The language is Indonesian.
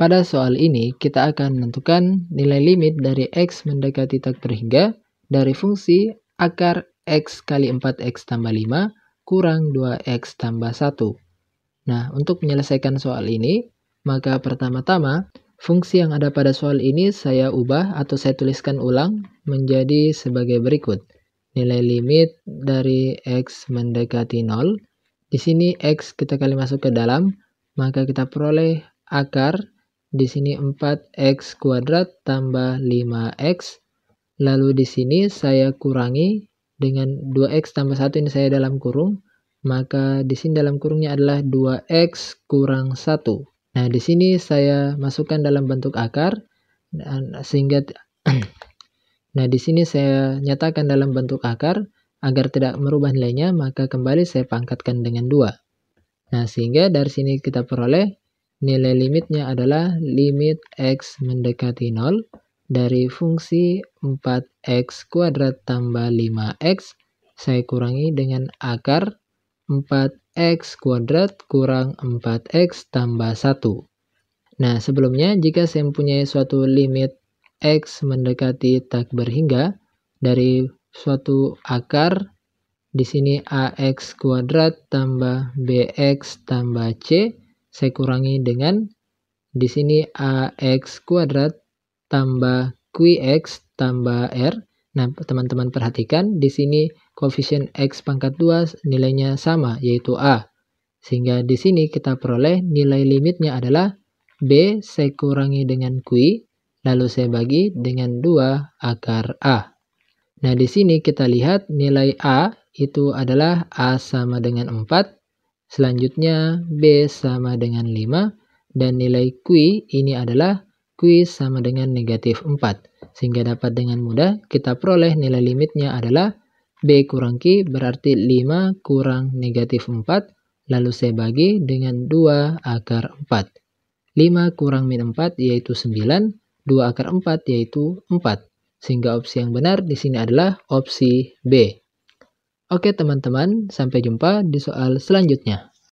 Pada soal ini, kita akan menentukan nilai limit dari X mendekati tak terhingga dari fungsi akar X kali 4X tambah 5 kurang 2X tambah 1. Nah, untuk menyelesaikan soal ini, maka pertama-tama fungsi yang ada pada soal ini saya ubah atau saya tuliskan ulang menjadi sebagai berikut. Nilai limit dari X mendekati 0. Di sini X kita kali masuk ke dalam, maka kita peroleh akar di sini 4x kuadrat tambah 5x. Lalu di sini saya kurangi dengan 2x tambah 1 ini saya dalam kurung. Maka di sini dalam kurungnya adalah 2x kurang 1. Nah, di sini saya masukkan dalam bentuk akar. Sehingga, nah di sini saya nyatakan dalam bentuk akar agar tidak merubah nilainya, maka kembali saya pangkatkan dengan 2. Nah, sehingga dari sini kita peroleh Nilai limitnya adalah limit x mendekati 0 dari fungsi 4x kuadrat tambah 5x saya kurangi dengan akar 4x kuadrat kurang 4x tambah 1. Nah, sebelumnya jika saya mempunyai suatu limit x mendekati tak berhingga dari suatu akar, di sini ax kuadrat tambah bx tambah c, saya kurangi dengan di sini ax kuadrat tambah qx tambah r. Nah, teman-teman perhatikan di sini koefisien x pangkat 2 nilainya sama yaitu a. Sehingga di sini kita peroleh nilai limitnya adalah b saya kurangi dengan q lalu saya bagi dengan 2 akar a. Nah, di sini kita lihat nilai a itu adalah a sama dengan 4 Selanjutnya, B sama dengan 5 dan nilai Q ini adalah Q sama dengan negatif 4. Sehingga dapat dengan mudah kita peroleh nilai limitnya adalah B kurang Q berarti 5 kurang negatif 4, lalu saya bagi dengan 2 akar 4. 5 kurang min 4 yaitu 9, 2 akar 4 yaitu 4. Sehingga opsi yang benar di sini adalah opsi B. Oke teman-teman, sampai jumpa di soal selanjutnya.